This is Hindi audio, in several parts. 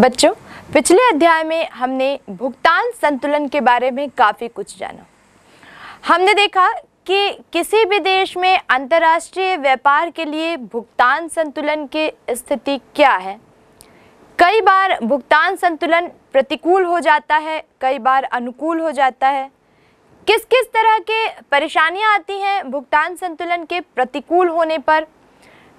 बच्चों पिछले अध्याय में हमने भुगतान संतुलन के बारे में काफ़ी कुछ जाना हमने देखा कि किसी भी देश में अंतर्राष्ट्रीय व्यापार के लिए भुगतान संतुलन की स्थिति क्या है कई बार भुगतान संतुलन प्रतिकूल हो जाता है कई बार अनुकूल हो जाता है किस किस तरह के परेशानियां आती हैं भुगतान संतुलन के प्रतिकूल होने पर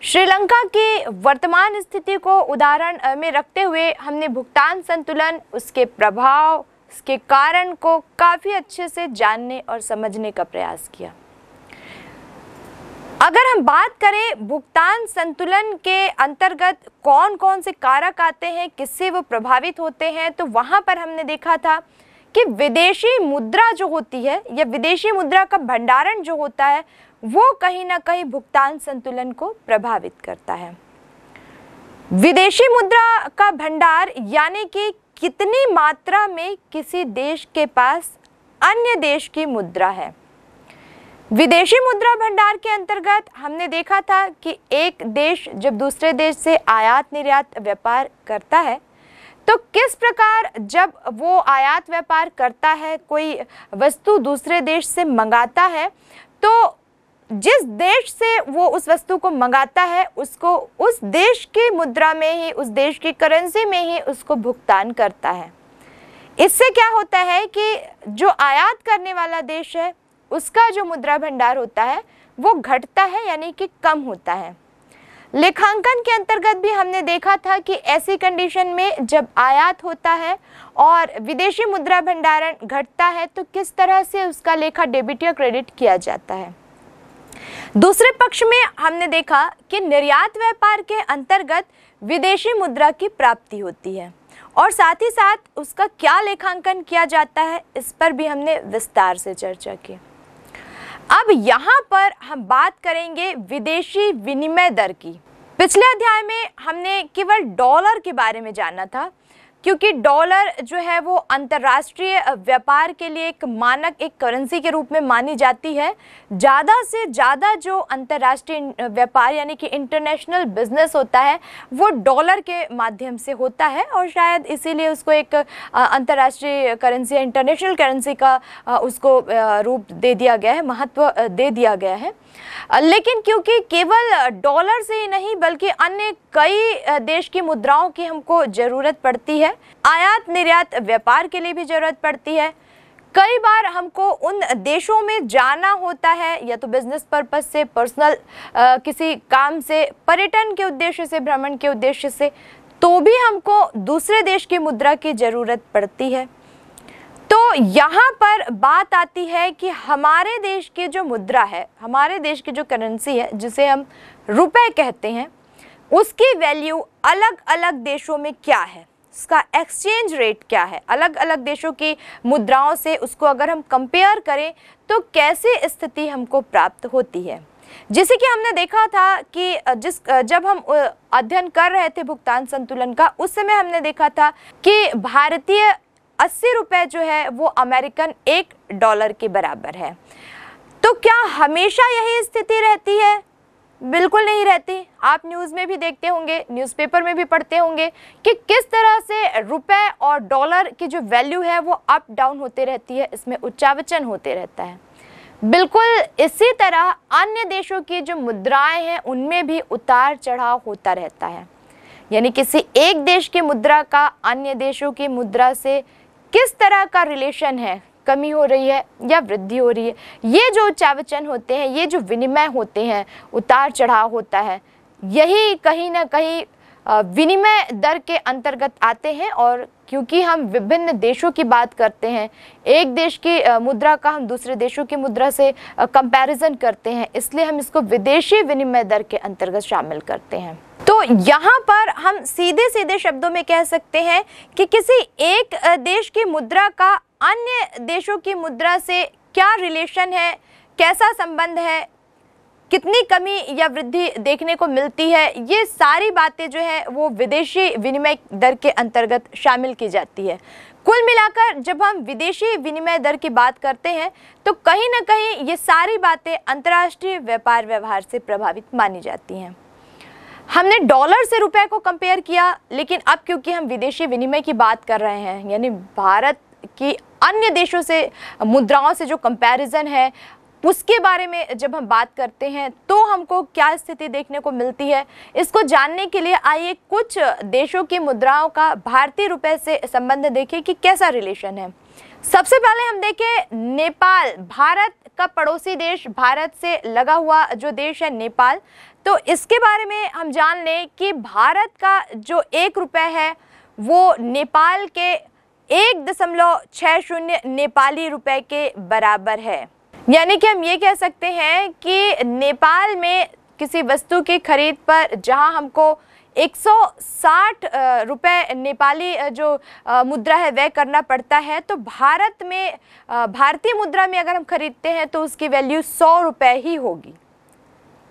श्रीलंका की वर्तमान स्थिति को उदाहरण में रखते हुए हमने भुगतान संतुलन उसके प्रभाव उसके कारण को काफ़ी अच्छे से जानने और समझने का प्रयास किया अगर हम बात करें भुगतान संतुलन के अंतर्गत कौन कौन से कारक आते हैं किससे वो प्रभावित होते हैं तो वहाँ पर हमने देखा था कि विदेशी मुद्रा जो होती है या विदेशी मुद्रा का भंडारण जो होता है वो कहीं ना कहीं भुगतान संतुलन को प्रभावित करता है विदेशी मुद्रा का भंडार यानी कि कितनी मात्रा में किसी देश के पास अन्य देश की मुद्रा है विदेशी मुद्रा भंडार के अंतर्गत हमने देखा था कि एक देश जब दूसरे देश से आयात निर्यात व्यापार करता है तो किस प्रकार जब वो आयात व्यापार करता है कोई वस्तु दूसरे देश से मंगाता है तो जिस देश से वो उस वस्तु को मंगाता है उसको उस देश की मुद्रा में ही उस देश की करेंसी में ही उसको भुगतान करता है इससे क्या होता है कि जो आयात करने वाला देश है उसका जो मुद्रा भंडार होता है वो घटता है यानी कि कम होता है लेखांकन के अंतर्गत भी हमने देखा था कि ऐसी कंडीशन में जब आयात होता है और विदेशी मुद्रा भंडारण घटता है तो किस तरह से उसका लेखा डेबिट या क्रेडिट किया जाता है दूसरे पक्ष में हमने देखा कि निर्यात व्यापार के अंतर्गत विदेशी मुद्रा की प्राप्ति होती है और साथ ही साथ उसका क्या लेखांकन किया जाता है इस पर भी हमने विस्तार से चर्चा की अब यहाँ पर हम बात करेंगे विदेशी विनिमय दर की पिछले अध्याय में हमने केवल डॉलर के बारे में जाना था क्योंकि डॉलर जो है वो अंतर्राष्ट्रीय व्यापार के लिए एक मानक एक करेंसी के रूप में मानी जाती है ज़्यादा से ज़्यादा जो अंतर्राष्ट्रीय व्यापार यानी कि इंटरनेशनल बिजनेस होता है वो डॉलर के माध्यम से होता है और शायद इसीलिए उसको एक अंतर्राष्ट्रीय करेंसी इंटरनेशनल करेंसी का उसको रूप दे दिया गया है महत्व दे दिया गया है लेकिन क्योंकि केवल डॉलर से ही नहीं बल्कि अन्य कई देश की मुद्राओं की हमको ज़रूरत पड़ती है आयात निर्यात व्यापार के लिए भी ज़रूरत पड़ती है कई बार हमको उन देशों में जाना होता है या तो बिजनेस पर्पज से पर्सनल किसी काम से पर्यटन के उद्देश्य से भ्रमण के उद्देश्य से तो भी हमको दूसरे देश की मुद्रा की ज़रूरत पड़ती है तो यहाँ पर बात आती है कि हमारे देश की जो मुद्रा है हमारे देश की जो करेंसी है जिसे हम रुपए कहते हैं उसकी वैल्यू अलग अलग देशों में क्या है उसका एक्सचेंज रेट क्या है अलग अलग देशों की मुद्राओं से उसको अगर हम कंपेयर करें तो कैसी स्थिति हमको प्राप्त होती है जैसे कि हमने देखा था कि जिस जब हम अध्ययन कर रहे थे भुगतान संतुलन का उस समय हमने देखा था कि भारतीय अस्सी रुपये जो है वो अमेरिकन एक डॉलर के बराबर है तो क्या हमेशा यही स्थिति रहती है बिल्कुल नहीं रहती आप न्यूज़ में भी देखते होंगे न्यूज़पेपर में भी पढ़ते होंगे कि किस तरह से रुपए और डॉलर की जो वैल्यू है वो अप डाउन होते रहती है इसमें उच्चावचन होते रहता है बिल्कुल इसी तरह अन्य देशों की जो मुद्राएं हैं उनमें भी उतार चढ़ाव होता रहता है यानी किसी एक देश की मुद्रा का अन्य देशों की मुद्रा से किस तरह का रिलेशन है कमी हो रही है या वृद्धि हो रही है ये जो चावचन होते हैं ये जो विनिमय होते हैं उतार चढ़ाव होता है यही कहीं ना कहीं विनिमय दर के अंतर्गत आते हैं और क्योंकि हम विभिन्न देशों की बात करते हैं एक देश की मुद्रा का हम दूसरे देशों की मुद्रा से कंपैरिजन करते हैं इसलिए हम इसको विदेशी विनिमय दर के अंतर्गत शामिल करते हैं यहाँ पर हम सीधे सीधे शब्दों में कह सकते हैं कि किसी एक देश की मुद्रा का अन्य देशों की मुद्रा से क्या रिलेशन है कैसा संबंध है कितनी कमी या वृद्धि देखने को मिलती है ये सारी बातें जो है वो विदेशी विनिमय दर के अंतर्गत शामिल की जाती है कुल मिलाकर जब हम विदेशी विनिमय दर की बात करते हैं तो कहीं ना कहीं ये सारी बातें अंतर्राष्ट्रीय व्यापार व्यवहार से प्रभावित मानी जाती हैं हमने डॉलर से रुपए को कंपेयर किया लेकिन अब क्योंकि हम विदेशी विनिमय की बात कर रहे हैं यानी भारत की अन्य देशों से मुद्राओं से जो कंपैरिजन है उसके बारे में जब हम बात करते हैं तो हमको क्या स्थिति देखने को मिलती है इसको जानने के लिए आइए कुछ देशों की मुद्राओं का भारतीय रुपए से संबंध देखें कि कैसा रिलेशन है सबसे पहले हम देखें नेपाल भारत का पड़ोसी देश भारत से लगा हुआ जो देश है नेपाल तो इसके बारे में हम जान लें कि भारत का जो एक रुपये है वो नेपाल के एक दशमलव छः शून्य नेपाली रुपए के बराबर है यानी कि हम ये कह सकते हैं कि नेपाल में किसी वस्तु की खरीद पर जहां हमको 160 रुपए नेपाली जो मुद्रा है वह करना पड़ता है तो भारत में भारतीय मुद्रा में अगर हम खरीदते हैं तो उसकी वैल्यू सौ रुपए ही होगी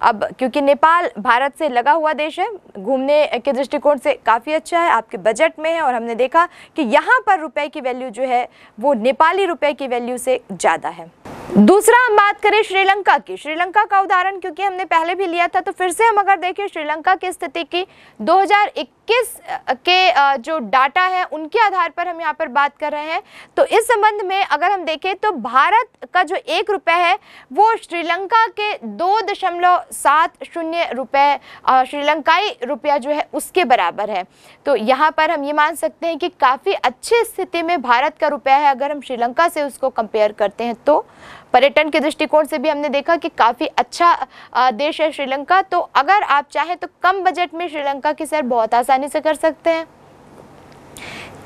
अब क्योंकि नेपाल भारत से लगा हुआ देश है घूमने के दृष्टिकोण से काफ़ी अच्छा है आपके बजट में है और हमने देखा कि यहाँ पर रुपए की वैल्यू जो है वो नेपाली रुपए की वैल्यू से ज़्यादा है दूसरा हम बात करें श्रीलंका की श्रीलंका का उदाहरण क्योंकि हमने पहले भी लिया था तो फिर से हम अगर देखें श्रीलंका की स्थिति की 2021 के जो डाटा है उनके आधार पर हम यहाँ पर बात कर रहे हैं तो इस संबंध में अगर हम देखें तो भारत का जो एक रुपये है वो श्रीलंका के दो दशमलव सात शून्य रुपये श्रीलंकाई रुपया जो है उसके बराबर है तो यहाँ पर हम ये मान सकते हैं कि काफ़ी अच्छी स्थिति में भारत का रुपया है अगर हम श्रीलंका से उसको कंपेयर करते हैं तो पर्यटन के दृष्टिकोण से भी हमने देखा कि काफ़ी अच्छा देश है श्रीलंका तो अगर आप चाहें तो कम बजट में श्रीलंका की सैर बहुत आसानी से कर सकते हैं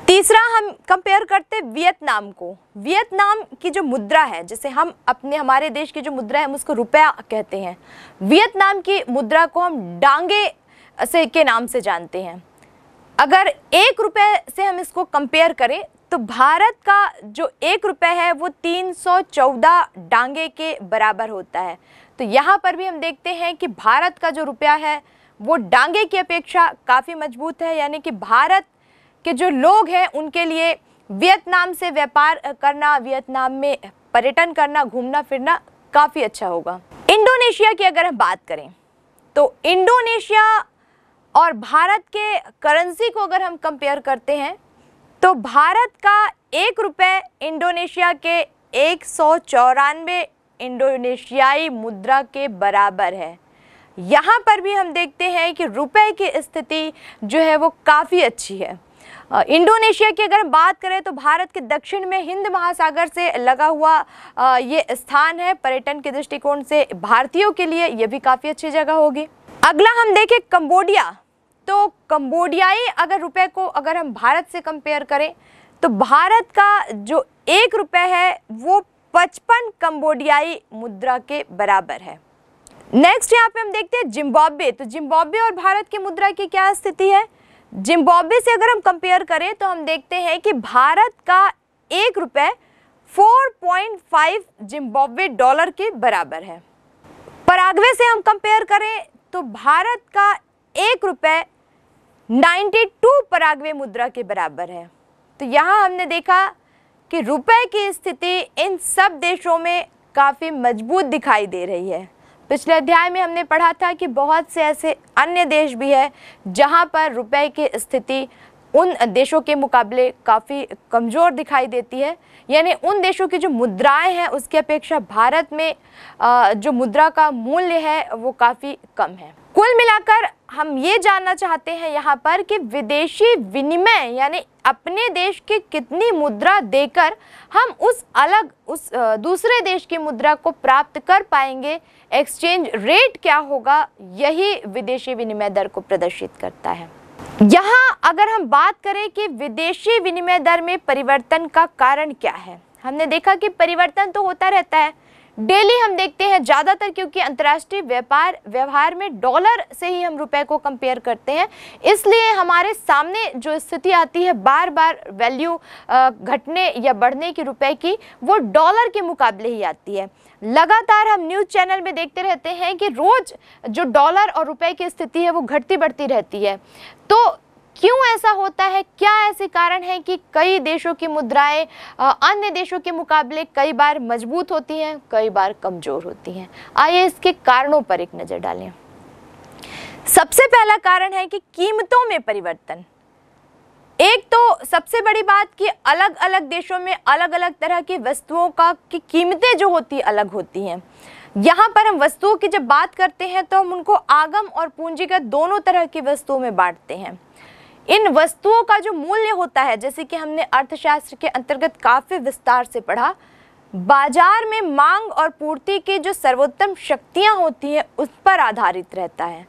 तीसरा हम कंपेयर करते हैं वियतनाम को वियतनाम की जो मुद्रा है जैसे हम अपने हमारे देश की जो मुद्रा है हम उसको रुपया कहते हैं वियतनाम की मुद्रा को हम डांगे से के नाम से जानते हैं अगर एक रुपये से हम इसको कंपेयर करें तो भारत का जो एक रुपये है वो 314 डांगे के बराबर होता है तो यहाँ पर भी हम देखते हैं कि भारत का जो रुपया है वो डांगे की अपेक्षा काफ़ी मजबूत है यानी कि भारत के जो लोग हैं उनके लिए वियतनाम से व्यापार करना वियतनाम में पर्यटन करना घूमना फिरना काफ़ी अच्छा होगा इंडोनेशिया की अगर हम बात करें तो इंडोनेशिया और भारत के करेंसी को अगर हम कंपेयर करते हैं तो भारत का एक रुपये इंडोनेशिया के एक सौ चौरानवे इंडोनेशियाई मुद्रा के बराबर है यहाँ पर भी हम देखते हैं कि रुपए की स्थिति जो है वो काफ़ी अच्छी है इंडोनेशिया की अगर हम बात करें तो भारत के दक्षिण में हिंद महासागर से लगा हुआ ये स्थान है पर्यटन के दृष्टिकोण से भारतीयों के लिए ये भी काफ़ी अच्छी जगह होगी अगला हम देखें कंबोडिया तो कम्बोडियाई अगर रुपए को अगर हम भारत से कंपेयर करें तो भारत का जो एक रुपये है वो पचपन कम्बोडियाई मुद्रा के बराबर है नेक्स्ट यहाँ पे हम देखते हैं जिम्बाब्वे तो जिम्बाब्वे और भारत की मुद्रा की क्या स्थिति है जिम्बाब्वे से अगर हम कंपेयर करें तो हम देखते हैं कि भारत का एक रुपये 4.5 जिम्बाब्वे डॉलर के बराबर है पराग्वे से हम कंपेयर करें तो भारत का एक रुपये 92 पराग्वे मुद्रा के बराबर है तो यहाँ हमने देखा कि रुपए की स्थिति इन सब देशों में काफ़ी मजबूत दिखाई दे रही है पिछले अध्याय में हमने पढ़ा था कि बहुत से ऐसे अन्य देश भी हैं जहाँ पर रुपए की स्थिति उन देशों के मुकाबले काफ़ी कमज़ोर दिखाई देती है यानी उन देशों की जो मुद्राएं हैं उसकी अपेक्षा भारत में जो मुद्रा का मूल्य है वो काफ़ी कम है कुल मिलाकर हम ये जानना चाहते हैं यहाँ पर कि विदेशी विनिमय यानी अपने देश की कितनी मुद्रा देकर हम उस अलग उस दूसरे देश की मुद्रा को प्राप्त कर पाएंगे एक्सचेंज रेट क्या होगा यही विदेशी विनिमय दर को प्रदर्शित करता है यहाँ अगर हम बात करें कि विदेशी विनिमय दर में परिवर्तन का कारण क्या है हमने देखा कि परिवर्तन तो होता रहता है डेली हम देखते हैं ज़्यादातर क्योंकि अंतर्राष्ट्रीय व्यापार व्यवहार में डॉलर से ही हम रुपए को कंपेयर करते हैं इसलिए हमारे सामने जो स्थिति आती है बार बार वैल्यू घटने या बढ़ने की रुपए की वो डॉलर के मुकाबले ही आती है लगातार हम न्यूज़ चैनल में देखते रहते हैं कि रोज़ जो डॉलर और रुपए की स्थिति है वो घटती बढ़ती रहती है तो क्यों ऐसा होता है क्या ऐसे कारण हैं कि कई देशों की मुद्राएं अन्य देशों के मुकाबले कई बार मजबूत होती हैं कई बार कमज़ोर होती हैं आइए इसके कारणों पर एक नज़र डालें सबसे पहला कारण है कि कीमतों में परिवर्तन एक तो सबसे बड़ी बात कि अलग अलग देशों में अलग अलग तरह की वस्तुओं का की कीमतें जो होती अलग होती हैं यहाँ पर हम वस्तुओं की जब बात करते हैं तो हम उनको आगम और पूंजीगत दोनों तरह की वस्तुओं में बांटते हैं इन वस्तुओं का जो मूल्य होता है जैसे कि हमने अर्थशास्त्र के अंतर्गत काफ़ी विस्तार से पढ़ा बाजार में मांग और पूर्ति की जो सर्वोत्तम शक्तियाँ होती हैं उस पर आधारित रहता है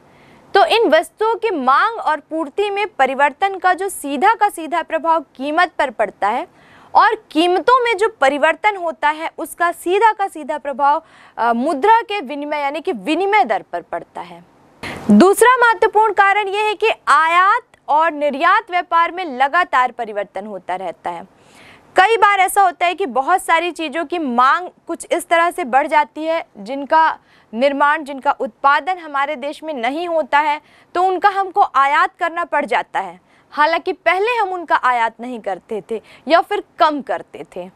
तो इन वस्तुओं की मांग और पूर्ति में परिवर्तन का जो सीधा का सीधा प्रभाव कीमत पर पड़ता है और कीमतों में जो परिवर्तन होता है उसका सीधा का सीधा प्रभाव आ, मुद्रा के विनिमय यानी कि विनिमय दर पर पड़ता है दूसरा महत्वपूर्ण कारण यह है कि आयात और निर्यात व्यापार में लगातार परिवर्तन होता रहता है कई बार ऐसा होता है कि बहुत सारी चीज़ों की मांग कुछ इस तरह से बढ़ जाती है जिनका निर्माण जिनका उत्पादन हमारे देश में नहीं होता है तो उनका हमको आयात करना पड़ जाता है हालांकि पहले हम उनका आयात नहीं करते थे या फिर कम करते थे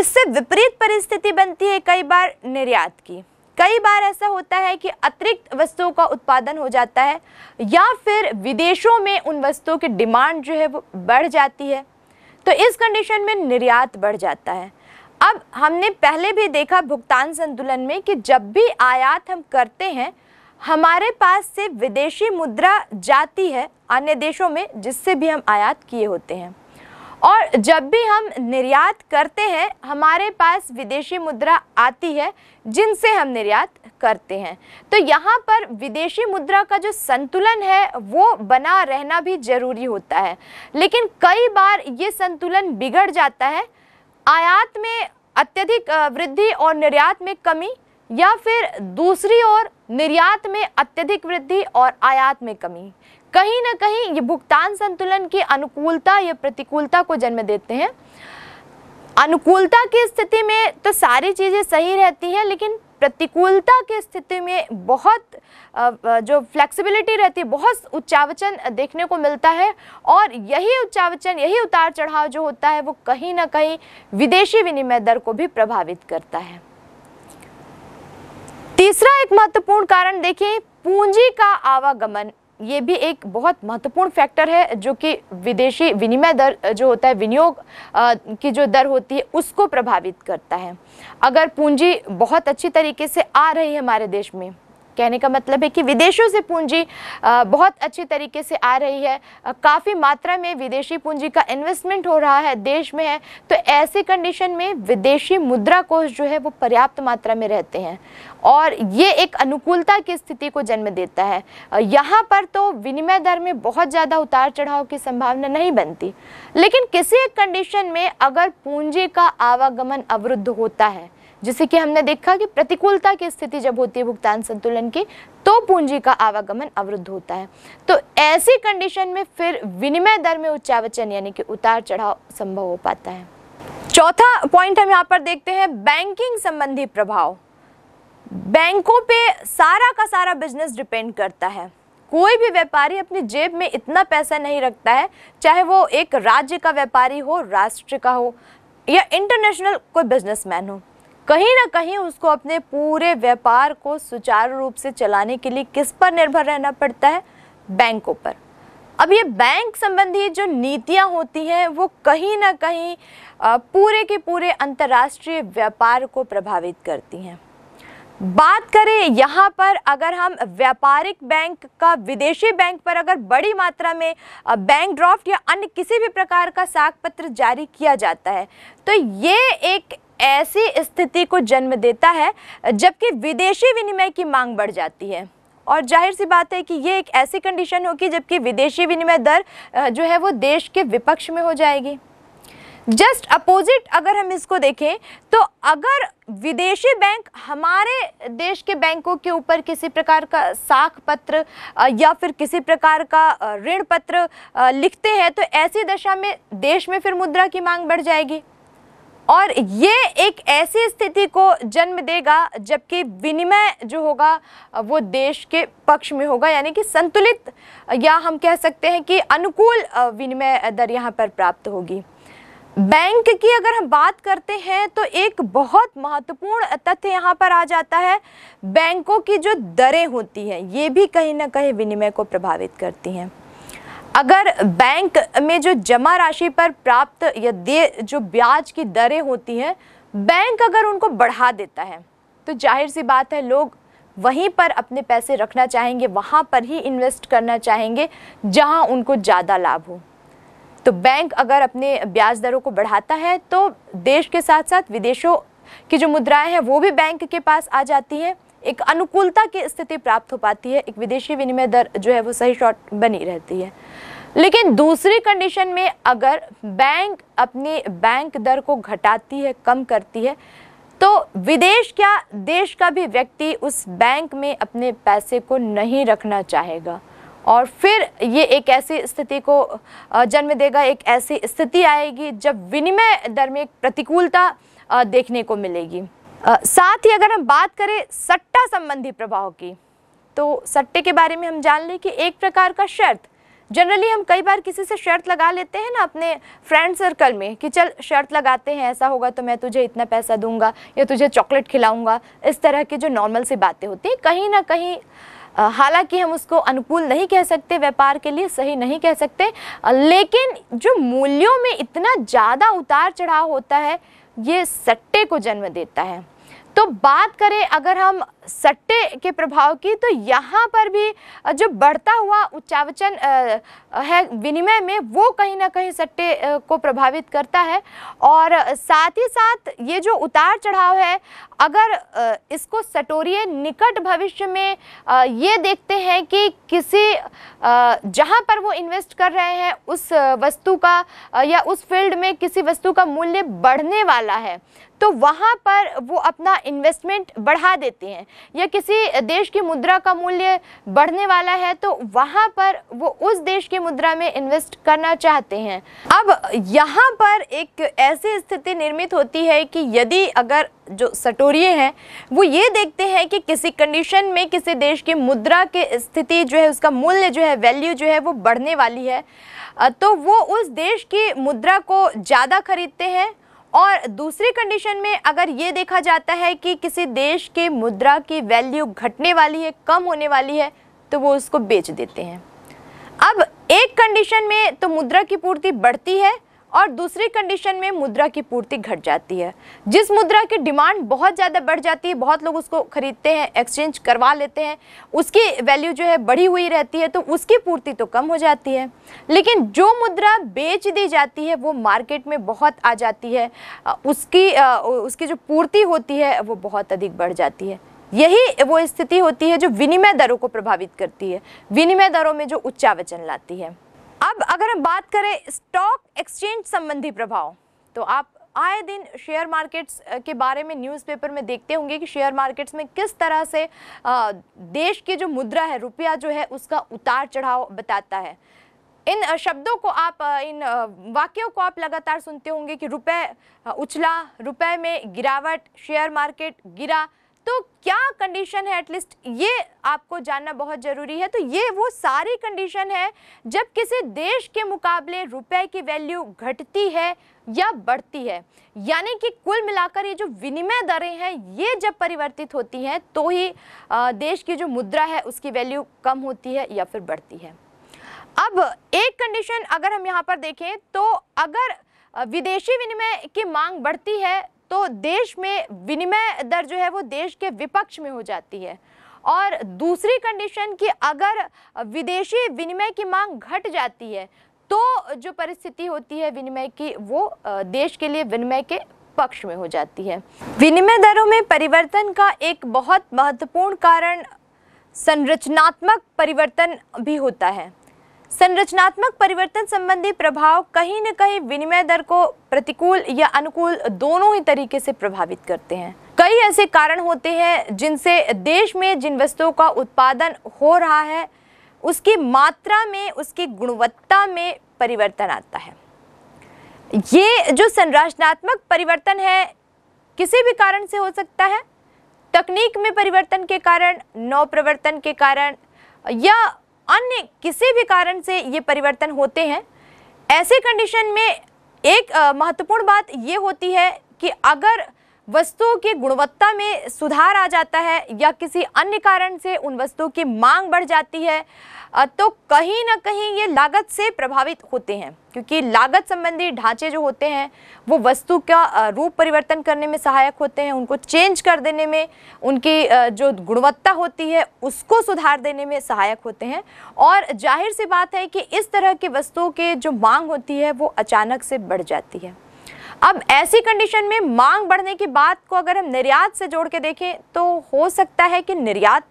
इससे विपरीत परिस्थिति बनती है कई बार निर्यात की कई बार ऐसा होता है कि अतिरिक्त वस्तुओं का उत्पादन हो जाता है या फिर विदेशों में उन वस्तुओं की डिमांड जो है वो बढ़ जाती है तो इस कंडीशन में निर्यात बढ़ जाता है अब हमने पहले भी देखा भुगतान संतुलन में कि जब भी आयात हम करते हैं हमारे पास से विदेशी मुद्रा जाती है अन्य देशों में जिससे भी हम आयात किए होते हैं और जब भी हम निर्यात करते हैं हमारे पास विदेशी मुद्रा आती है जिनसे हम निर्यात करते हैं तो यहाँ पर विदेशी मुद्रा का जो संतुलन है वो बना रहना भी ज़रूरी होता है लेकिन कई बार ये संतुलन बिगड़ जाता है आयात में अत्यधिक वृद्धि और निर्यात में कमी या फिर दूसरी ओर निर्यात में अत्यधिक वृद्धि और आयात में कमी कहीं ना कहीं ये भुगतान संतुलन की अनुकूलता या प्रतिकूलता को जन्म देते हैं अनुकूलता की स्थिति में तो सारी चीज़ें सही रहती हैं लेकिन प्रतिकूलता की स्थिति में बहुत जो फ्लेक्सिबिलिटी रहती है बहुत उच्चावचन देखने को मिलता है और यही उच्चावचन यही उतार चढ़ाव जो होता है वो कहीं ना कहीं विदेशी विनिमय दर को भी प्रभावित करता है तीसरा एक महत्वपूर्ण कारण देखिए पूंजी का आवागमन ये भी एक बहुत महत्वपूर्ण फैक्टर है जो कि विदेशी विनिमय दर जो होता है विनियोग की जो दर होती है उसको प्रभावित करता है अगर पूंजी बहुत अच्छी तरीके से आ रही है हमारे देश में कहने का मतलब है कि विदेशों से पूंजी बहुत अच्छी तरीके से आ रही है काफ़ी मात्रा में विदेशी पूंजी का इन्वेस्टमेंट हो रहा है देश में है तो ऐसी कंडीशन में विदेशी मुद्रा कोष जो है वो पर्याप्त मात्रा में रहते हैं और ये एक अनुकूलता की स्थिति को जन्म देता है यहाँ पर तो विनिमय दर में बहुत ज़्यादा उतार चढ़ाव की संभावना नहीं बनती लेकिन किसी एक कंडीशन में अगर पूंजी का आवागमन अवरुद्ध होता है जैसे कि हमने देखा कि प्रतिकूलता की स्थिति जब होती है भुगतान संतुलन की तो पूंजी का आवागमन अवरुद्ध होता है तो ऐसी कंडीशन में फिर विनिमय दर में उच्चावचन यानी कि उतार चढ़ाव संभव हो पाता है चौथा पॉइंट हम यहाँ पर देखते हैं बैंकिंग संबंधी प्रभाव बैंकों पे सारा का सारा बिजनेस डिपेंड करता है कोई भी व्यापारी अपनी जेब में इतना पैसा नहीं रखता है चाहे वो एक राज्य का व्यापारी हो राष्ट्र का हो या इंटरनेशनल कोई बिजनेसमैन हो कहीं ना कहीं उसको अपने पूरे व्यापार को सुचारू रूप से चलाने के लिए किस पर निर्भर रहना पड़ता है बैंकों पर अब ये बैंक संबंधी जो नीतियाँ होती हैं वो कहीं ना कहीं पूरे के पूरे अंतर्राष्ट्रीय व्यापार को प्रभावित करती हैं बात करें यहाँ पर अगर हम व्यापारिक बैंक का विदेशी बैंक पर अगर बड़ी मात्रा में बैंक ड्राफ्ट या अन्य किसी भी प्रकार का साग पत्र जारी किया जाता है तो ये एक ऐसी स्थिति को जन्म देता है जबकि विदेशी विनिमय की मांग बढ़ जाती है और जाहिर सी बात है कि ये एक ऐसी कंडीशन होगी जबकि विदेशी विनिमय दर जो है वो देश के विपक्ष में हो जाएगी जस्ट अपोजिट अगर हम इसको देखें तो अगर विदेशी बैंक हमारे देश के बैंकों के ऊपर किसी प्रकार का साख पत्र या फिर किसी प्रकार का ऋण पत्र लिखते हैं तो ऐसी दशा में देश में फिर मुद्रा की मांग बढ़ जाएगी और ये एक ऐसी स्थिति को जन्म देगा जबकि विनिमय जो होगा वो देश के पक्ष में होगा यानी कि संतुलित या हम कह सकते हैं कि अनुकूल विनिमय दर यहाँ पर प्राप्त होगी बैंक की अगर हम बात करते हैं तो एक बहुत महत्वपूर्ण तथ्य यहाँ पर आ जाता है बैंकों की जो दरें होती हैं ये भी कहीं ना कहीं विनिमय को प्रभावित करती हैं अगर बैंक में जो जमा राशि पर प्राप्त या दे जो ब्याज की दरें होती हैं बैंक अगर उनको बढ़ा देता है तो जाहिर सी बात है लोग वहीं पर अपने पैसे रखना चाहेंगे वहाँ पर ही इन्वेस्ट करना चाहेंगे जहाँ उनको ज़्यादा लाभ हो तो बैंक अगर अपने ब्याज दरों को बढ़ाता है तो देश के साथ साथ विदेशों की जो मुद्राएं हैं वो भी बैंक के पास आ जाती हैं एक अनुकूलता की स्थिति प्राप्त हो पाती है एक विदेशी विनिमय दर जो है वो सही शॉर्ट बनी रहती है लेकिन दूसरी कंडीशन में अगर बैंक अपनी बैंक दर को घटाती है कम करती है तो विदेश क्या देश का भी व्यक्ति उस बैंक में अपने पैसे को नहीं रखना चाहेगा और फिर ये एक ऐसी स्थिति को जन्म देगा एक ऐसी स्थिति आएगी जब विनिमय दर में एक प्रतिकूलता देखने को मिलेगी साथ ही अगर हम बात करें सट्टा संबंधी प्रभाव की तो सट्टे के बारे में हम जान लें कि एक प्रकार का शर्त जनरली हम कई बार किसी से शर्त लगा लेते हैं ना अपने फ्रेंड सर्कल में कि चल शर्त लगाते हैं ऐसा होगा तो मैं तुझे इतना पैसा दूंगा या तुझे चॉकलेट खिलाऊंगा इस तरह की जो नॉर्मल सी बातें होती हैं कहीं ना कहीं हालांकि हम उसको अनुकूल नहीं कह सकते व्यापार के लिए सही नहीं कह सकते लेकिन जो मूल्यों में इतना ज़्यादा उतार चढ़ाव होता है ये सट्टे को जन्म देता है तो बात करें अगर हम सट्टे के प्रभाव की तो यहाँ पर भी जो बढ़ता हुआ उच्चावचन है विनिमय में वो कहीं ना कहीं सट्टे को प्रभावित करता है और साथ ही साथ ये जो उतार चढ़ाव है अगर इसको सटोरिय निकट भविष्य में ये देखते हैं कि किसी जहाँ पर वो इन्वेस्ट कर रहे हैं उस वस्तु का या उस फील्ड में किसी वस्तु का मूल्य बढ़ने वाला है तो वहाँ पर वो अपना इन्वेस्टमेंट बढ़ा देते हैं या किसी देश की मुद्रा का मूल्य बढ़ने वाला है तो वहाँ पर वो उस देश की मुद्रा में इन्वेस्ट करना चाहते हैं अब यहाँ पर एक ऐसी स्थिति निर्मित होती है कि यदि अगर जो सटोरिए हैं वो ये देखते हैं कि किसी कंडीशन में किसी देश की मुद्रा की स्थिति जो है उसका मूल्य जो है वैल्यू जो है वो बढ़ने वाली है तो वो उस देश की मुद्रा को ज़्यादा खरीदते हैं और दूसरी कंडीशन में अगर ये देखा जाता है कि किसी देश के मुद्रा की वैल्यू घटने वाली है कम होने वाली है तो वो उसको बेच देते हैं अब एक कंडीशन में तो मुद्रा की पूर्ति बढ़ती है और दूसरी कंडीशन में मुद्रा की पूर्ति घट जाती है जिस मुद्रा की डिमांड बहुत ज़्यादा बढ़ जाती है बहुत लोग उसको खरीदते हैं एक्सचेंज करवा लेते हैं उसकी वैल्यू जो है बढ़ी हुई रहती है तो उसकी पूर्ति तो कम हो जाती है लेकिन जो मुद्रा बेच दी जाती है वो मार्केट में बहुत आ जाती है उसकी उसकी जो पूर्ति होती है वो बहुत अधिक बढ़ जाती है यही वो स्थिति होती है जो विनिमय दरों को प्रभावित करती है विनिमय दरों में जो उच्चावचन लाती है अगर हम बात करें स्टॉक एक्सचेंज संबंधी प्रभाव तो आप आए दिन शेयर मार्केट्स के बारे में न्यूज़पेपर में देखते होंगे कि शेयर मार्केट्स में किस तरह से देश की जो मुद्रा है रुपया जो है उसका उतार चढ़ाव बताता है इन शब्दों को आप इन वाक्यों को आप लगातार सुनते होंगे कि रुपए उछला रुपए में गिरावट शेयर मार्केट गिरा तो क्या कंडीशन है एटलीस्ट ये आपको जानना बहुत ज़रूरी है तो ये वो सारी कंडीशन है जब किसी देश के मुकाबले रुपए की वैल्यू घटती है या बढ़ती है यानी कि कुल मिलाकर ये जो विनिमय दरें हैं ये जब परिवर्तित होती हैं तो ही देश की जो मुद्रा है उसकी वैल्यू कम होती है या फिर बढ़ती है अब एक कंडीशन अगर हम यहाँ पर देखें तो अगर विदेशी विनिमय की मांग बढ़ती है तो देश में विनिमय दर जो है वो देश के विपक्ष में हो जाती है और दूसरी कंडीशन कि अगर विदेशी विनिमय की मांग घट जाती है तो जो परिस्थिति होती है विनिमय की वो देश के लिए विनिमय के पक्ष में हो जाती है विनिमय दरों में परिवर्तन का एक बहुत महत्वपूर्ण कारण संरचनात्मक परिवर्तन भी होता है संरचनात्मक परिवर्तन संबंधी प्रभाव कहीं न कहीं विनिमय दर को प्रतिकूल या अनुकूल दोनों ही तरीके से प्रभावित करते हैं कई ऐसे कारण होते हैं जिनसे देश में जिन वस्तुओं का उत्पादन हो रहा है उसकी मात्रा में उसकी गुणवत्ता में परिवर्तन आता है ये जो संरचनात्मक परिवर्तन है किसी भी कारण से हो सकता है तकनीक में परिवर्तन के कारण नव प्रवर्तन के कारण या अन्य किसी भी कारण से ये परिवर्तन होते हैं ऐसे कंडीशन में एक महत्वपूर्ण बात ये होती है कि अगर वस्तुओं की गुणवत्ता में सुधार आ जाता है या किसी अन्य कारण से उन वस्तुओं की मांग बढ़ जाती है तो कहीं ना कहीं ये लागत से प्रभावित होते हैं क्योंकि लागत संबंधी ढांचे जो होते हैं वो वस्तु का रूप परिवर्तन करने में सहायक होते हैं उनको चेंज कर देने में उनकी जो गुणवत्ता होती है उसको सुधार देने में सहायक होते हैं और जाहिर सी बात है कि इस तरह की वस्तुओं के जो मांग होती है वो अचानक से बढ़ जाती है अब ऐसी कंडीशन में मांग बढ़ने की बात को अगर हम निर्यात से जोड़ के देखें तो हो सकता है कि निर्यात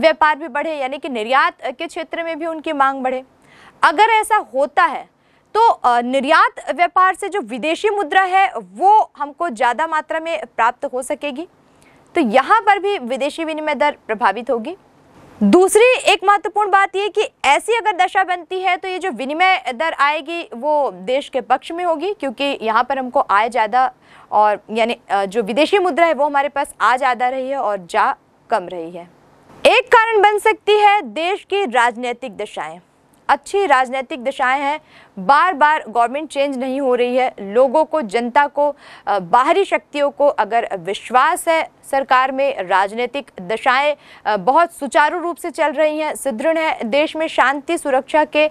व्यापार भी बढ़े यानी कि निर्यात के क्षेत्र में भी उनकी मांग बढ़े अगर ऐसा होता है तो निर्यात व्यापार से जो विदेशी मुद्रा है वो हमको ज़्यादा मात्रा में प्राप्त हो सकेगी तो यहाँ पर भी विदेशी विनिमय दर प्रभावित होगी दूसरी एक महत्वपूर्ण बात यह कि ऐसी अगर दशा बनती है तो ये जो विनिमय दर आएगी वो देश के पक्ष में होगी क्योंकि यहाँ पर हमको आय ज़्यादा और यानी जो विदेशी मुद्रा है वो हमारे पास आ ज़्यादा रही है और जा कम रही है एक कारण बन सकती है देश की राजनीतिक दशाएं अच्छी राजनीतिक दिशाएं हैं बार बार गवर्नमेंट चेंज नहीं हो रही है लोगों को जनता को बाहरी शक्तियों को अगर विश्वास है सरकार में राजनीतिक दशाएं बहुत सुचारू रूप से चल रही हैं सुदृढ़ है देश में शांति सुरक्षा के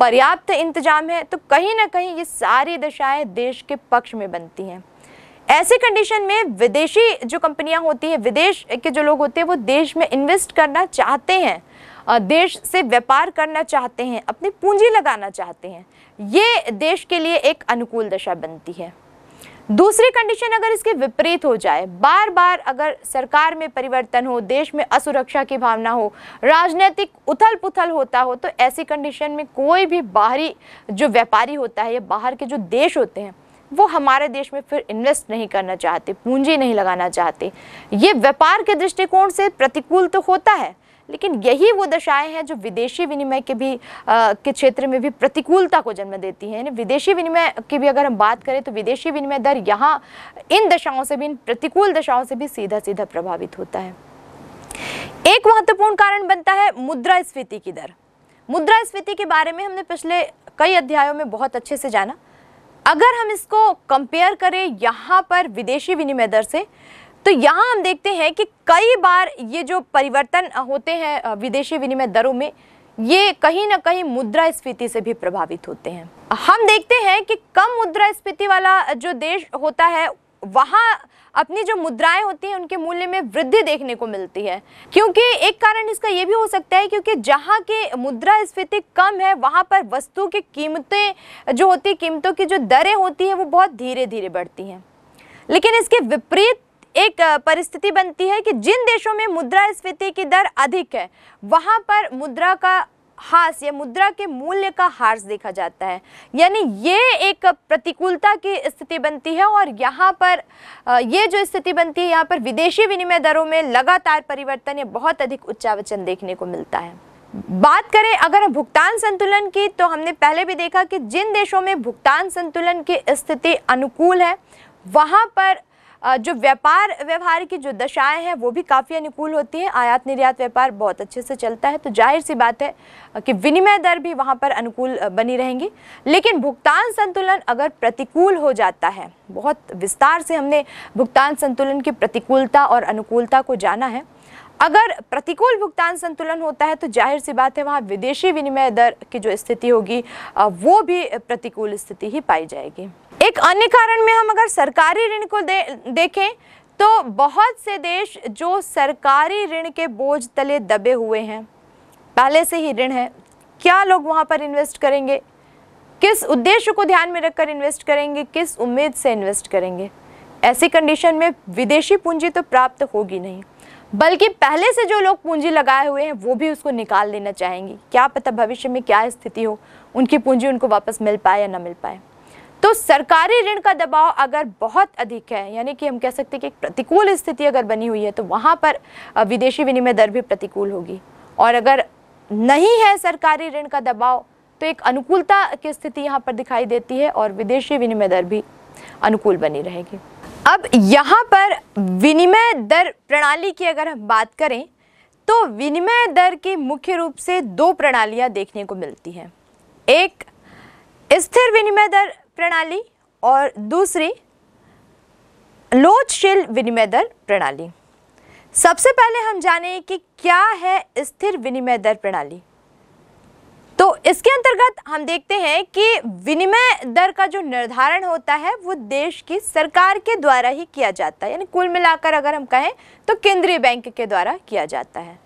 पर्याप्त इंतजाम है तो कहीं ना कहीं ये सारी दशाएं देश के पक्ष में बनती हैं ऐसी कंडीशन में विदेशी जो कंपनियां होती हैं विदेश के जो लोग होते हैं वो देश में इन्वेस्ट करना चाहते हैं देश से व्यापार करना चाहते हैं अपनी पूंजी लगाना चाहते हैं ये देश के लिए एक अनुकूल दशा बनती है दूसरी कंडीशन अगर इसके विपरीत हो जाए बार बार अगर सरकार में परिवर्तन हो देश में असुरक्षा की भावना हो राजनीतिक उथल पुथल होता हो तो ऐसी कंडीशन में कोई भी बाहरी जो व्यापारी होता है या बाहर के जो देश होते हैं वो हमारे देश में फिर इन्वेस्ट नहीं करना चाहते पूंजी नहीं लगाना चाहते ये व्यापार के दृष्टिकोण से प्रतिकूल तो होता है लेकिन यही वो दशाएं हैं जो विदेशी विनिमय के भी आ, के क्षेत्र में भी प्रतिकूलता को जन्म देती हैं विदेशी विनिमय की भी अगर हम बात करें तो विदेशी विनिमय दर यहाँ इन दशाओं से भी इन प्रतिकूल दशाओं से भी सीधा सीधा प्रभावित होता है एक महत्वपूर्ण कारण बनता है मुद्रा स्फीति की दर मुद्रा स्फीति के बारे में हमने पिछले कई अध्यायों में बहुत अच्छे से जाना अगर हम इसको कंपेयर करें यहाँ पर विदेशी विनिमय दर से तो यहाँ हम देखते हैं कि कई बार ये जो परिवर्तन होते हैं विदेशी विनिमय दरों में ये कहीं ना कहीं मुद्रा स्फीति से भी प्रभावित होते हैं हम देखते हैं कि कम मुद्रा स्फीति वाला जो देश होता है वहाँ अपनी जो मुद्राएं होती हैं उनके मूल्य में वृद्धि देखने को मिलती है क्योंकि एक कारण इसका ये भी हो सकता है क्योंकि जहाँ की मुद्रा स्फीति कम है वहाँ पर वस्तु की कीमतें जो होती कीमतों की जो दरें होती हैं वो बहुत धीरे धीरे बढ़ती हैं लेकिन इसके विपरीत एक परिस्थिति बनती है कि जिन देशों में मुद्रा स्फीति की दर अधिक है वहाँ पर मुद्रा का हास या मुद्रा के मूल्य का हास देखा जाता है यानी ये एक प्रतिकूलता की स्थिति बनती है और यहाँ पर ये जो स्थिति बनती है यहाँ पर विदेशी विनिमय दरों में लगातार परिवर्तन या बहुत अधिक उच्चावचन देखने को मिलता है बात करें अगर भुगतान संतुलन की तो हमने पहले भी देखा कि जिन देशों में भुगतान संतुलन की स्थिति अनुकूल है वहाँ पर जो व्यापार व्यवहार की जो दशाएं हैं वो भी काफ़ी अनुकूल होती हैं आयात निर्यात व्यापार बहुत अच्छे से चलता है तो जाहिर सी बात है कि विनिमय दर भी वहाँ पर अनुकूल बनी रहेंगी लेकिन भुगतान संतुलन अगर प्रतिकूल हो जाता है बहुत विस्तार से हमने भुगतान संतुलन की प्रतिकूलता और अनुकूलता को जाना है अगर प्रतिकूल भुगतान संतुलन होता है तो जाहिर सी बात है वहाँ विदेशी विनिमय दर की जो स्थिति होगी वो भी प्रतिकूल स्थिति ही पाई जाएगी एक अन्य कारण में हम अगर सरकारी ऋण को दे, देखें तो बहुत से देश जो सरकारी ऋण के बोझ तले दबे हुए हैं पहले से ही ऋण है क्या लोग वहाँ पर इन्वेस्ट करेंगे किस उद्देश्य को ध्यान में रखकर इन्वेस्ट करेंगे किस उम्मीद से इन्वेस्ट करेंगे ऐसी कंडीशन में विदेशी पूंजी तो प्राप्त होगी नहीं बल्कि पहले से जो लोग पूंजी लगाए हुए हैं वो भी उसको निकाल लेना चाहेंगी क्या पता भविष्य में क्या स्थिति हो उनकी पूंजी उनको वापस मिल पाए या ना मिल पाए तो सरकारी ऋण का दबाव अगर बहुत अधिक है यानी कि हम कह सकते हैं कि एक प्रतिकूल स्थिति अगर बनी हुई है तो वहाँ पर विदेशी विनिमय दर भी प्रतिकूल होगी और अगर नहीं है सरकारी ऋण का दबाव तो एक अनुकूलता की स्थिति यहाँ पर दिखाई देती है और विदेशी विनिमय दर भी अनुकूल बनी रहेगी अब यहाँ पर विनिमय दर प्रणाली की अगर हम बात करें तो विनिमय दर की मुख्य रूप से दो प्रणालियाँ देखने को मिलती हैं एक स्थिर विनिमय दर प्रणाली और दूसरी लोचशील विनिमय दर प्रणाली सबसे पहले हम जाने कि क्या है स्थिर विनिमय दर प्रणाली तो इसके अंतर्गत हम देखते हैं कि विनिमय दर का जो निर्धारण होता है वो देश की सरकार के द्वारा ही किया जाता है यानी कुल मिलाकर अगर हम कहें तो केंद्रीय बैंक के द्वारा किया जाता है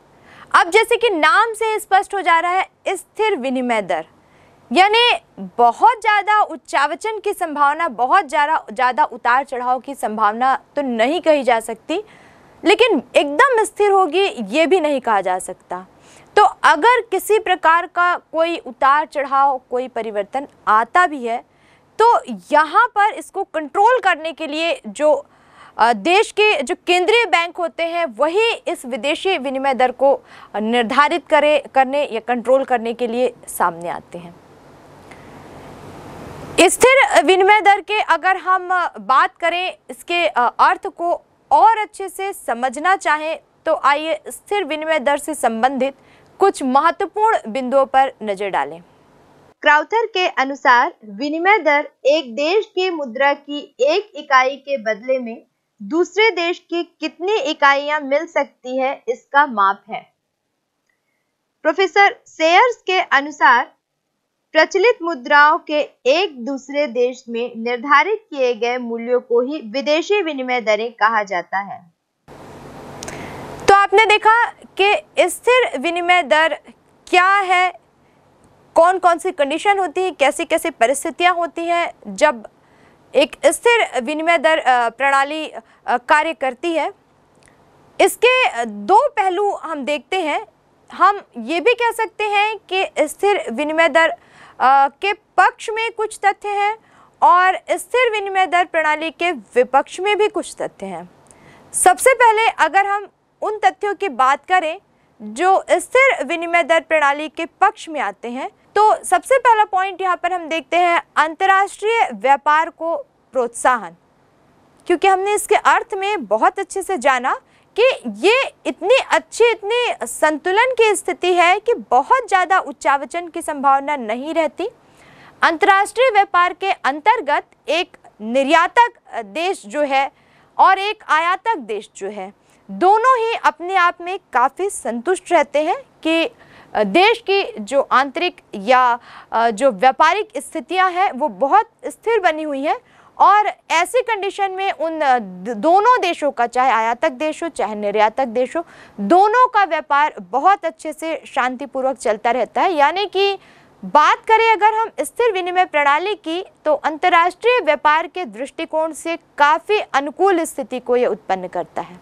अब जैसे कि नाम से स्पष्ट हो जा रहा है स्थिर विनिमय दर यानी बहुत ज़्यादा उच्चावचन की संभावना बहुत ज़्यादा ज़्यादा उतार चढ़ाव की संभावना तो नहीं कही जा सकती लेकिन एकदम स्थिर होगी ये भी नहीं कहा जा सकता तो अगर किसी प्रकार का कोई उतार चढ़ाव कोई परिवर्तन आता भी है तो यहाँ पर इसको कंट्रोल करने के लिए जो देश के जो केंद्रीय बैंक होते हैं वही इस विदेशी विनिमय दर को निर्धारित करे करने या कंट्रोल करने के लिए सामने आते हैं स्थिर विनिमय दर के अगर हम बात करें इसके अर्थ को और अच्छे से समझना चाहें तो आइए स्थिर विनिमय दर से संबंधित कुछ महत्वपूर्ण बिंदुओं पर नजर डालें क्राउथर के अनुसार विनिमय दर एक देश की मुद्रा की एक इकाई के बदले में दूसरे देश की कितनी इकाइयां मिल सकती है इसका माप है प्रोफेसर सेयर्स के अनुसार प्रचलित मुद्राओं के एक दूसरे देश में निर्धारित किए गए मूल्यों को ही विदेशी विनिमय दरें कहा जाता है तो आपने देखा कि स्थिर विनिमय दर क्या है कौन कौन सी कंडीशन होती है कैसी कैसी परिस्थितियां होती हैं जब एक स्थिर विनिमय दर प्रणाली कार्य करती है इसके दो पहलू हम देखते हैं हम ये भी कह सकते हैं कि स्थिर विनिमय दर के पक्ष में कुछ तथ्य हैं और स्थिर विनिमय दर प्रणाली के विपक्ष में भी कुछ तथ्य हैं सबसे पहले अगर हम उन तथ्यों की बात करें जो स्थिर विनिमय दर प्रणाली के पक्ष में आते हैं तो सबसे पहला पॉइंट यहाँ पर हम देखते हैं अंतर्राष्ट्रीय व्यापार को प्रोत्साहन क्योंकि हमने इसके अर्थ में बहुत अच्छे से जाना कि ये इतनी अच्छी इतनी संतुलन की स्थिति है कि बहुत ज़्यादा उच्चावचन की संभावना नहीं रहती अंतर्राष्ट्रीय व्यापार के अंतर्गत एक निर्यातक देश जो है और एक आयातक देश जो है दोनों ही अपने आप में काफ़ी संतुष्ट रहते हैं कि देश की जो आंतरिक या जो व्यापारिक स्थितियां हैं वो बहुत स्थिर बनी हुई हैं और ऐसी कंडीशन में उन दोनों देशों का चाहे आयातक देश हो चाहे निर्यातक देश हो दोनों का व्यापार बहुत अच्छे से शांतिपूर्वक चलता रहता है यानी कि बात करें अगर हम स्थिर विनिमय प्रणाली की तो अंतर्राष्ट्रीय व्यापार के दृष्टिकोण से काफ़ी अनुकूल स्थिति को यह उत्पन्न करता है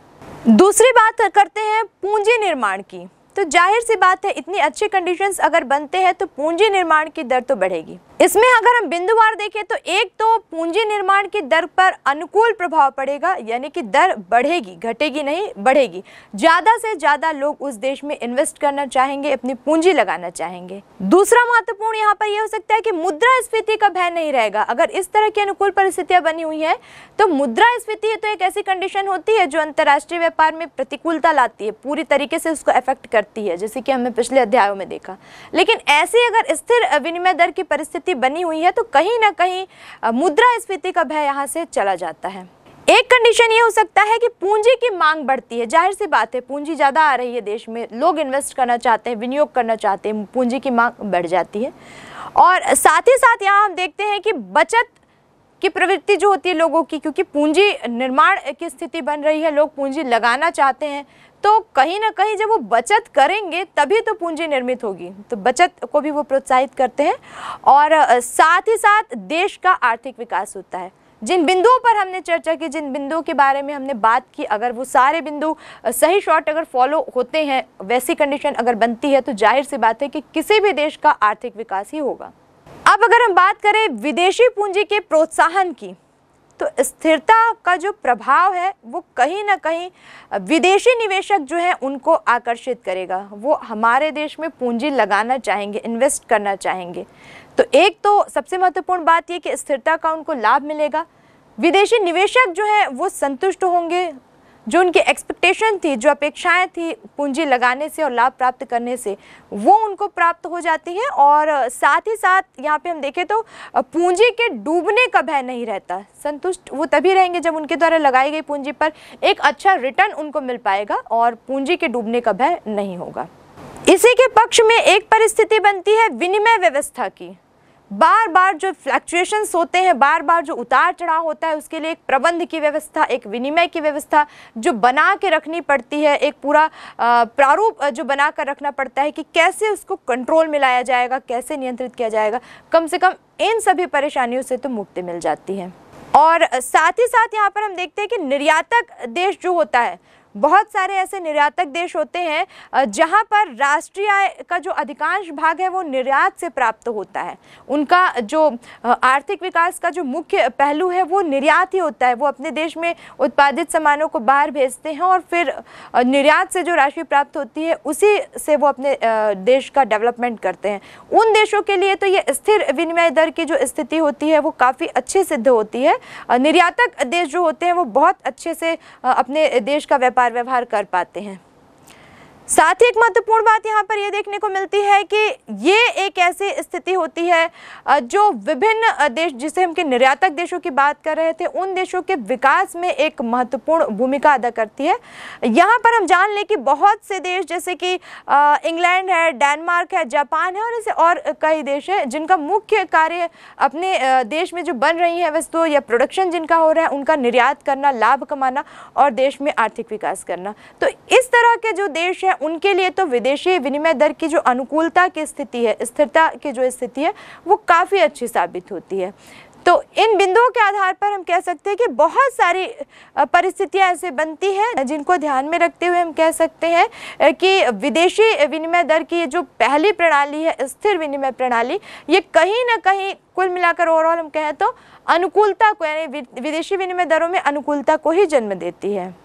दूसरी बात करते हैं पूंजी निर्माण की तो जाहिर सी बात है इतनी अच्छी कंडीशंस अगर बनते हैं तो पूंजी निर्माण की दर तो बढ़ेगी इसमें अगर हम बिंदुवार देखें तो एक तो पूंजी निर्माण की दर पर अनुकूल प्रभाव पड़ेगा यानी कि दर बढ़ेगी घटेगी नहीं बढ़ेगी ज़्यादा से ज़्यादा लोग उस देश में इन्वेस्ट करना चाहेंगे अपनी पूंजी लगाना चाहेंगे दूसरा महत्वपूर्ण यहाँ पर यह हो सकता है कि मुद्रा स्फीति का भय नहीं रहेगा अगर इस तरह की अनुकूल परिस्थितियाँ बनी हुई हैं तो मुद्रा स्फीति तो एक ऐसी कंडीशन होती है जो अंतर्राष्ट्रीय व्यापार में प्रतिकूलता लाती है पूरी तरीके से उसको अफेक्ट करती है जैसे कि हमने पिछले अध्यायों में देखा लेकिन ऐसी अगर स्थिर विनिमय दर की परिस्थिति स्थिति बनी हुई है तो कहीं ना कहीं मुद्रा स्फीति का भय यहाँ से चला जाता है एक कंडीशन ये हो सकता है कि पूंजी की मांग बढ़ती है जाहिर सी बात है पूंजी ज़्यादा आ रही है देश में लोग इन्वेस्ट करना चाहते हैं विनियोग करना चाहते हैं पूंजी की मांग बढ़ जाती है और साथ ही साथ यहाँ हम देखते हैं कि बचत की प्रवृत्ति जो होती है लोगों की क्योंकि पूंजी निर्माण की स्थिति बन रही है लोग पूंजी लगाना चाहते हैं तो कहीं ना कहीं जब वो बचत करेंगे तभी तो पूंजी निर्मित होगी तो बचत को भी वो प्रोत्साहित करते हैं और साथ ही साथ देश का आर्थिक विकास होता है जिन बिंदुओं पर हमने चर्चा की जिन बिंदुओं के बारे में हमने बात की अगर वो सारे बिंदु सही शॉर्ट अगर फॉलो होते हैं वैसी कंडीशन अगर बनती है तो जाहिर सी बात है कि किसी भी देश का आर्थिक विकास ही होगा अब अगर हम बात करें विदेशी पूंजी के प्रोत्साहन की तो स्थिरता का जो प्रभाव है वो कहीं ना कहीं विदेशी निवेशक जो है उनको आकर्षित करेगा वो हमारे देश में पूंजी लगाना चाहेंगे इन्वेस्ट करना चाहेंगे तो एक तो सबसे महत्वपूर्ण बात ये कि स्थिरता का उनको लाभ मिलेगा विदेशी निवेशक जो है वो संतुष्ट होंगे जो उनकी एक्सपेक्टेशन थी जो अपेक्षाएं थी पूंजी लगाने से और लाभ प्राप्त करने से वो उनको प्राप्त हो जाती है और साथ ही साथ यहाँ पे हम देखें तो पूंजी के डूबने का भय नहीं रहता संतुष्ट वो तभी रहेंगे जब उनके द्वारा लगाई गई पूंजी पर एक अच्छा रिटर्न उनको मिल पाएगा और पूंजी के डूबने का भय नहीं होगा इसी के पक्ष में एक परिस्थिति बनती है विनिमय व्यवस्था की बार बार जो फ्लैक्चुएशंस होते हैं बार बार जो उतार चढ़ाव होता है उसके लिए एक प्रबंध की व्यवस्था एक विनिमय की व्यवस्था जो बना के रखनी पड़ती है एक पूरा प्रारूप जो बना कर रखना पड़ता है कि कैसे उसको कंट्रोल में लाया जाएगा कैसे नियंत्रित किया जाएगा कम से कम इन सभी परेशानियों से तो मुक्ति मिल जाती है और साथ ही साथ यहाँ पर हम देखते हैं कि निर्यातक देश जो होता है बहुत सारे ऐसे निर्यातक देश होते हैं जहाँ पर राष्ट्रीय आय का जो अधिकांश भाग है वो निर्यात से प्राप्त होता है उनका जो आर्थिक विकास का जो मुख्य पहलू है वो निर्यात ही होता है वो अपने देश में उत्पादित सामानों को बाहर भेजते हैं और फिर निर्यात से जो राशि प्राप्त होती है उसी से वो अपने देश का डेवलपमेंट करते हैं उन देशों के लिए तो ये स्थिर विनिमय दर की जो स्थिति होती है वो काफ़ी अच्छी सिद्ध होती है निर्यातक देश जो होते हैं वो बहुत अच्छे से अपने देश का व्यापार व्यवहार कर पाते हैं साथ ही एक महत्वपूर्ण बात यहाँ पर यह देखने को मिलती है कि ये एक ऐसी स्थिति होती है जो विभिन्न देश जिसे हम के निर्यातक देशों की बात कर रहे थे उन देशों के विकास में एक महत्वपूर्ण भूमिका अदा करती है यहाँ पर हम जान लें कि बहुत से देश जैसे कि इंग्लैंड है डेनमार्क है जापान है और ऐसे और कई देश हैं जिनका मुख्य कार्य अपने देश में जो बन रही है वस्तु या प्रोडक्शन जिनका हो रहा है उनका निर्यात करना लाभ कमाना और देश में आर्थिक विकास करना तो इस तरह के जो देश हैं उनके लिए तो विदेशी विनिमय दर की जो अनुकूलता की स्थिति है स्थिरता की जो स्थिति है वो काफ़ी अच्छी साबित होती है तो इन बिंदुओं के आधार पर हम कह सकते हैं कि बहुत सारी परिस्थितियां ऐसे बनती हैं जिनको ध्यान में रखते हुए हम कह सकते हैं कि विदेशी विनिमय दर की जो पहली प्रणाली है स्थिर विनिमय प्रणाली ये कहीं ना कहीं कुल मिलाकर ओवरऑल हम कहें तो अनुकूलता को यानी विदेशी विनिमय दरों में अनुकूलता को ही जन्म देती है